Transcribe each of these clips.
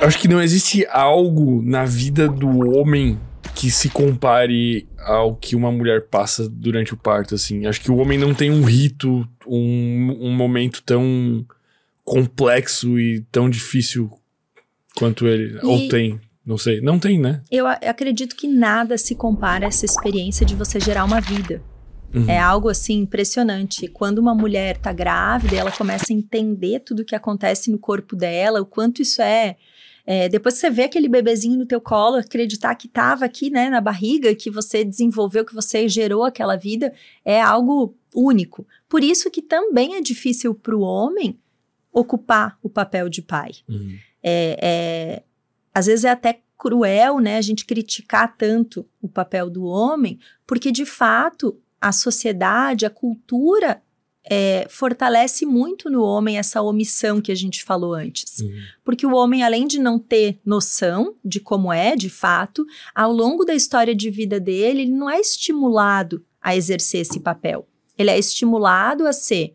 Eu acho que não existe algo na vida do homem que se compare ao que uma mulher passa durante o parto, assim. Acho que o homem não tem um rito, um, um momento tão complexo e tão difícil quanto ele. E... Ou tem. Não sei, não tem, né? Eu acredito que nada se compara a essa experiência de você gerar uma vida. Uhum. É algo assim impressionante. Quando uma mulher está grávida, ela começa a entender tudo o que acontece no corpo dela, o quanto isso é é, depois que você vê aquele bebezinho no teu colo, acreditar que estava aqui, né, na barriga, que você desenvolveu, que você gerou aquela vida, é algo único. Por isso que também é difícil para o homem ocupar o papel de pai. Uhum. É, é, às vezes é até cruel, né, a gente criticar tanto o papel do homem, porque de fato a sociedade, a cultura é, fortalece muito no homem essa omissão que a gente falou antes. Uhum. Porque o homem, além de não ter noção de como é, de fato, ao longo da história de vida dele, ele não é estimulado a exercer esse papel. Ele é estimulado a ser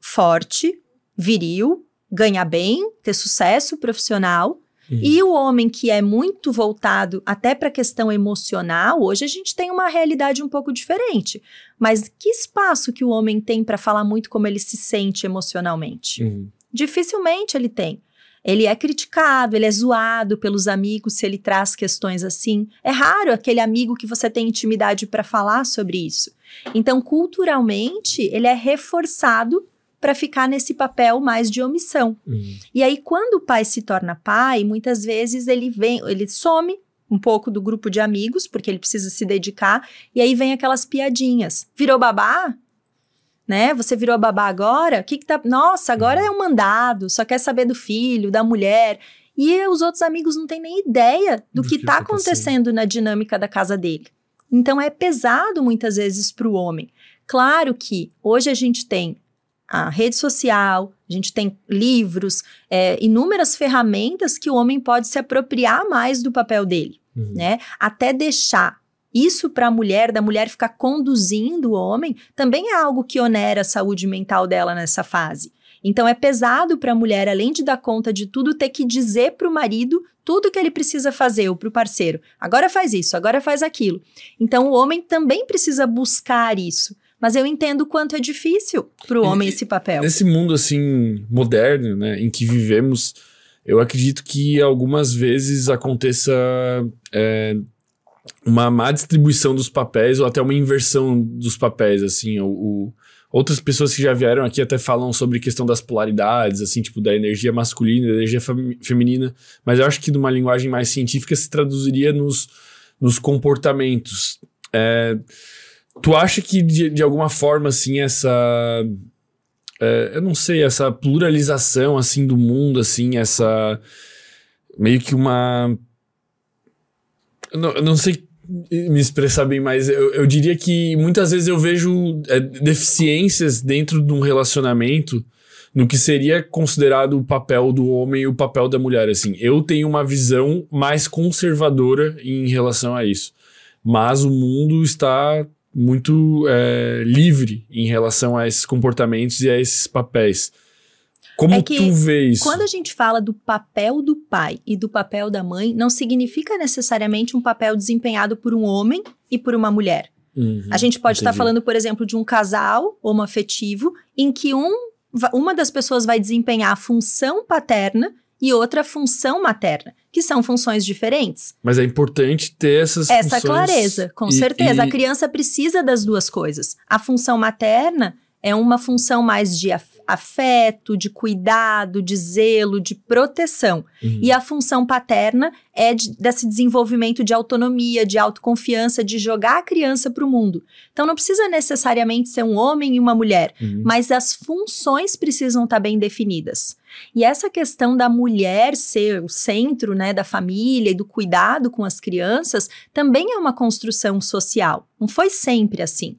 forte, viril, ganhar bem, ter sucesso profissional, e o homem que é muito voltado até para a questão emocional, hoje a gente tem uma realidade um pouco diferente. Mas que espaço que o homem tem para falar muito como ele se sente emocionalmente? Uhum. Dificilmente ele tem. Ele é criticado, ele é zoado pelos amigos se ele traz questões assim. É raro aquele amigo que você tem intimidade para falar sobre isso. Então, culturalmente, ele é reforçado para ficar nesse papel mais de omissão. Uhum. E aí, quando o pai se torna pai, muitas vezes ele vem, ele some um pouco do grupo de amigos, porque ele precisa se dedicar, e aí vem aquelas piadinhas. Virou babá? Né? Você virou babá agora? O que, que tá. Nossa, agora uhum. é um mandado, só quer saber do filho, da mulher. E os outros amigos não têm nem ideia do, do que está tá acontecendo na dinâmica da casa dele. Então é pesado muitas vezes para o homem. Claro que hoje a gente tem a rede social, a gente tem livros, é, inúmeras ferramentas que o homem pode se apropriar mais do papel dele, uhum. né? Até deixar isso para a mulher, da mulher ficar conduzindo o homem, também é algo que onera a saúde mental dela nessa fase. Então é pesado para a mulher, além de dar conta de tudo, ter que dizer para o marido tudo que ele precisa fazer, ou para o parceiro. Agora faz isso, agora faz aquilo. Então o homem também precisa buscar isso. Mas eu entendo o quanto é difícil para o homem esse papel. Nesse mundo assim moderno, né, em que vivemos, eu acredito que algumas vezes aconteça é, uma má distribuição dos papéis ou até uma inversão dos papéis, assim, o, o outras pessoas que já vieram aqui até falam sobre questão das polaridades, assim, tipo, da energia masculina, da energia feminina, mas eu acho que numa linguagem mais científica se traduziria nos, nos comportamentos. É, Tu acha que de, de alguma forma, assim, essa. É, eu não sei, essa pluralização, assim, do mundo, assim, essa. Meio que uma. Eu não, eu não sei me expressar bem mais. Eu, eu diria que muitas vezes eu vejo é, deficiências dentro de um relacionamento no que seria considerado o papel do homem e o papel da mulher. Assim, eu tenho uma visão mais conservadora em relação a isso. Mas o mundo está muito é, livre em relação a esses comportamentos e a esses papéis. Como é que, tu vê isso? Quando a gente fala do papel do pai e do papel da mãe, não significa necessariamente um papel desempenhado por um homem e por uma mulher. Uhum, a gente pode estar tá falando, por exemplo, de um casal homoafetivo em que um, uma das pessoas vai desempenhar a função paterna e outra função materna, que são funções diferentes. Mas é importante ter essas Essa funções... clareza, com e, certeza. E... A criança precisa das duas coisas. A função materna é uma função mais de afeto afeto, de cuidado, de zelo, de proteção. Uhum. E a função paterna é de, desse desenvolvimento de autonomia, de autoconfiança, de jogar a criança para o mundo. Então não precisa necessariamente ser um homem e uma mulher, uhum. mas as funções precisam estar tá bem definidas. E essa questão da mulher ser o centro né, da família e do cuidado com as crianças também é uma construção social. Não foi sempre assim.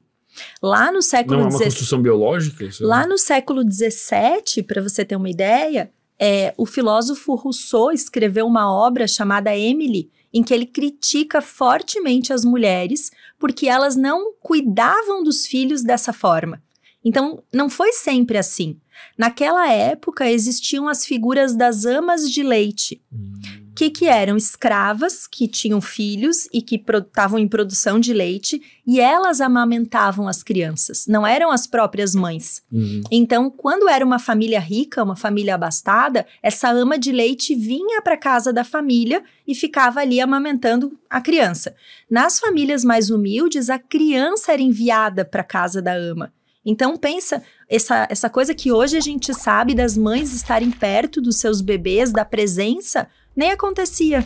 Lá no século Não é uma construção biológica? Isso é lá é... no século XVII, para você ter uma ideia, é, o filósofo Rousseau escreveu uma obra chamada Emily, em que ele critica fortemente as mulheres porque elas não cuidavam dos filhos dessa forma. Então, não foi sempre assim. Naquela época existiam as figuras das amas de leite, hum que, que eram escravas que tinham filhos e que estavam em produção de leite e elas amamentavam as crianças, não eram as próprias mães. Uhum. Então, quando era uma família rica, uma família abastada, essa ama de leite vinha para casa da família e ficava ali amamentando a criança. Nas famílias mais humildes, a criança era enviada para casa da ama. Então pensa essa, essa coisa que hoje a gente sabe das mães estarem perto dos seus bebês, da presença, nem acontecia.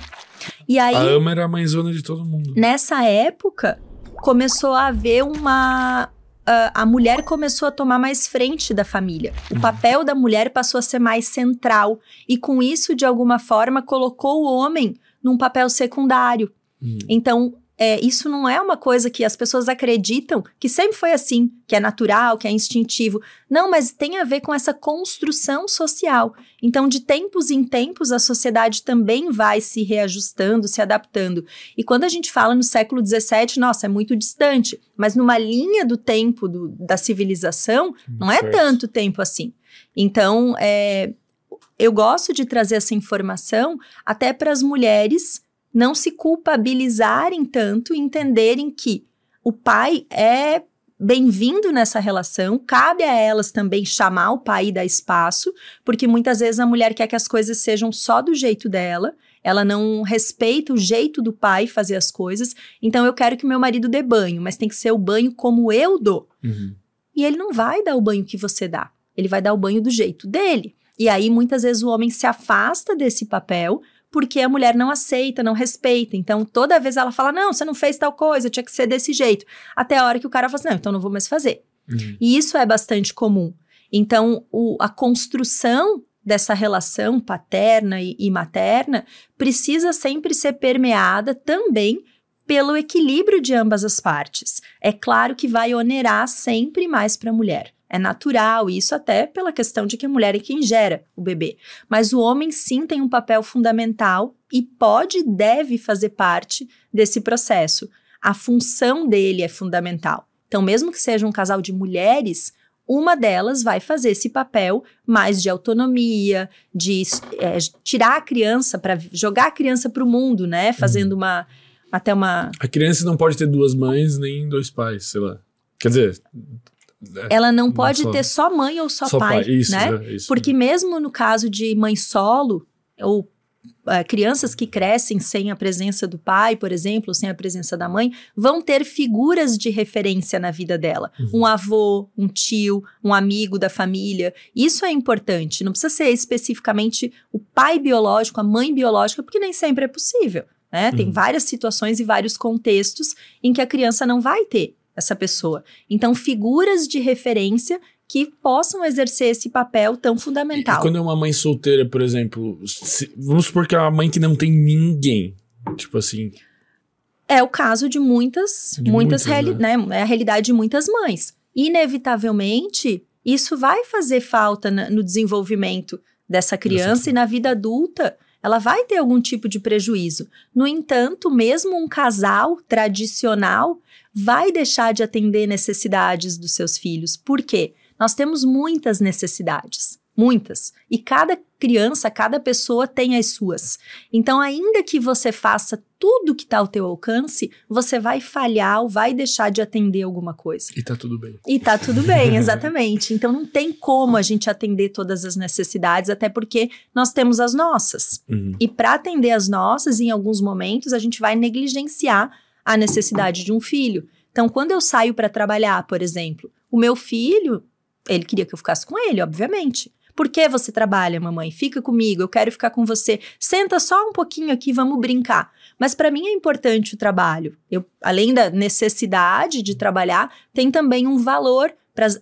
E aí, a Ama era a mãezona de todo mundo. Nessa época, começou a haver uma. Uh, a mulher começou a tomar mais frente da família. O uhum. papel da mulher passou a ser mais central. E com isso, de alguma forma, colocou o homem num papel secundário. Uhum. Então, é, isso não é uma coisa que as pessoas acreditam que sempre foi assim, que é natural, que é instintivo. Não, mas tem a ver com essa construção social. Então, de tempos em tempos, a sociedade também vai se reajustando, se adaptando. E quando a gente fala no século XVII, nossa, é muito distante. Mas numa linha do tempo do, da civilização, não é tanto tempo assim. Então, é, eu gosto de trazer essa informação até para as mulheres não se culpabilizarem tanto e entenderem que o pai é bem-vindo nessa relação, cabe a elas também chamar o pai e dar espaço, porque muitas vezes a mulher quer que as coisas sejam só do jeito dela, ela não respeita o jeito do pai fazer as coisas, então eu quero que meu marido dê banho, mas tem que ser o banho como eu dou. Uhum. E ele não vai dar o banho que você dá, ele vai dar o banho do jeito dele. E aí muitas vezes o homem se afasta desse papel porque a mulher não aceita, não respeita. Então, toda vez ela fala: não, você não fez tal coisa, tinha que ser desse jeito. Até a hora que o cara fala assim: não, então não vou mais fazer. Uhum. E isso é bastante comum. Então, o, a construção dessa relação paterna e, e materna precisa sempre ser permeada também pelo equilíbrio de ambas as partes. É claro que vai onerar sempre mais para a mulher. É natural, isso até pela questão de que a mulher é quem gera o bebê. Mas o homem sim tem um papel fundamental e pode e deve fazer parte desse processo. A função dele é fundamental. Então, mesmo que seja um casal de mulheres, uma delas vai fazer esse papel mais de autonomia, de é, tirar a criança para jogar a criança para o mundo, né? Uhum. Fazendo uhum. uma até uma. A criança não pode ter duas mães nem dois pais, sei lá. Quer dizer, é, ela não pode só, ter só mãe ou só, só pai, pai. Isso, né? É, isso, Porque mesmo no caso de mãe solo ou uh, crianças que crescem sem a presença do pai, por exemplo, sem a presença da mãe, vão ter figuras de referência na vida dela. Uhum. Um avô, um tio, um amigo da família. Isso é importante. Não precisa ser especificamente o pai biológico, a mãe biológica, porque nem sempre é possível. Né? Uhum. Tem várias situações e vários contextos em que a criança não vai ter essa pessoa. Então, figuras de referência que possam exercer esse papel tão fundamental. E, e quando é uma mãe solteira, por exemplo, se, vamos supor que é uma mãe que não tem ninguém, tipo assim. É o caso de muitas, de muitas, muitas né? né? É a realidade de muitas mães. Inevitavelmente, isso vai fazer falta na, no desenvolvimento dessa criança e na vida adulta ela vai ter algum tipo de prejuízo. No entanto, mesmo um casal tradicional vai deixar de atender necessidades dos seus filhos. Por quê? Nós temos muitas necessidades, muitas. E cada criança, cada pessoa tem as suas. Então, ainda que você faça tudo que está ao teu alcance, você vai falhar ou vai deixar de atender alguma coisa. E tá tudo bem. E tá tudo bem, exatamente. então, não tem como a gente atender todas as necessidades, até porque nós temos as nossas. Uhum. E para atender as nossas, em alguns momentos, a gente vai negligenciar a necessidade de um filho. Então, quando eu saio para trabalhar, por exemplo, o meu filho, ele queria que eu ficasse com ele, obviamente. Por que você trabalha, mamãe? Fica comigo, eu quero ficar com você. Senta só um pouquinho aqui, vamos brincar. Mas para mim é importante o trabalho. Eu, além da necessidade de trabalhar, tem também um valor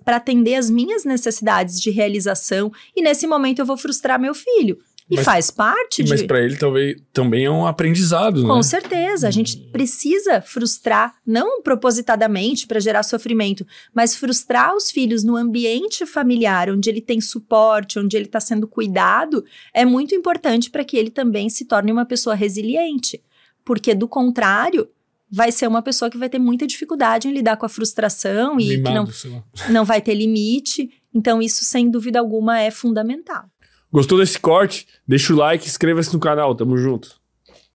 para atender as minhas necessidades de realização. E nesse momento eu vou frustrar meu filho. E mas, faz parte de... Mas para ele talvez também é um aprendizado, Com né? Com certeza, a gente precisa frustrar, não propositadamente para gerar sofrimento, mas frustrar os filhos no ambiente familiar, onde ele tem suporte, onde ele está sendo cuidado, é muito importante para que ele também se torne uma pessoa resiliente. Porque do contrário, vai ser uma pessoa que vai ter muita dificuldade em lidar com a frustração e Limado, que não, não vai ter limite. Então, isso, sem dúvida alguma, é fundamental. Gostou desse corte? Deixa o like, inscreva-se no canal. Tamo junto.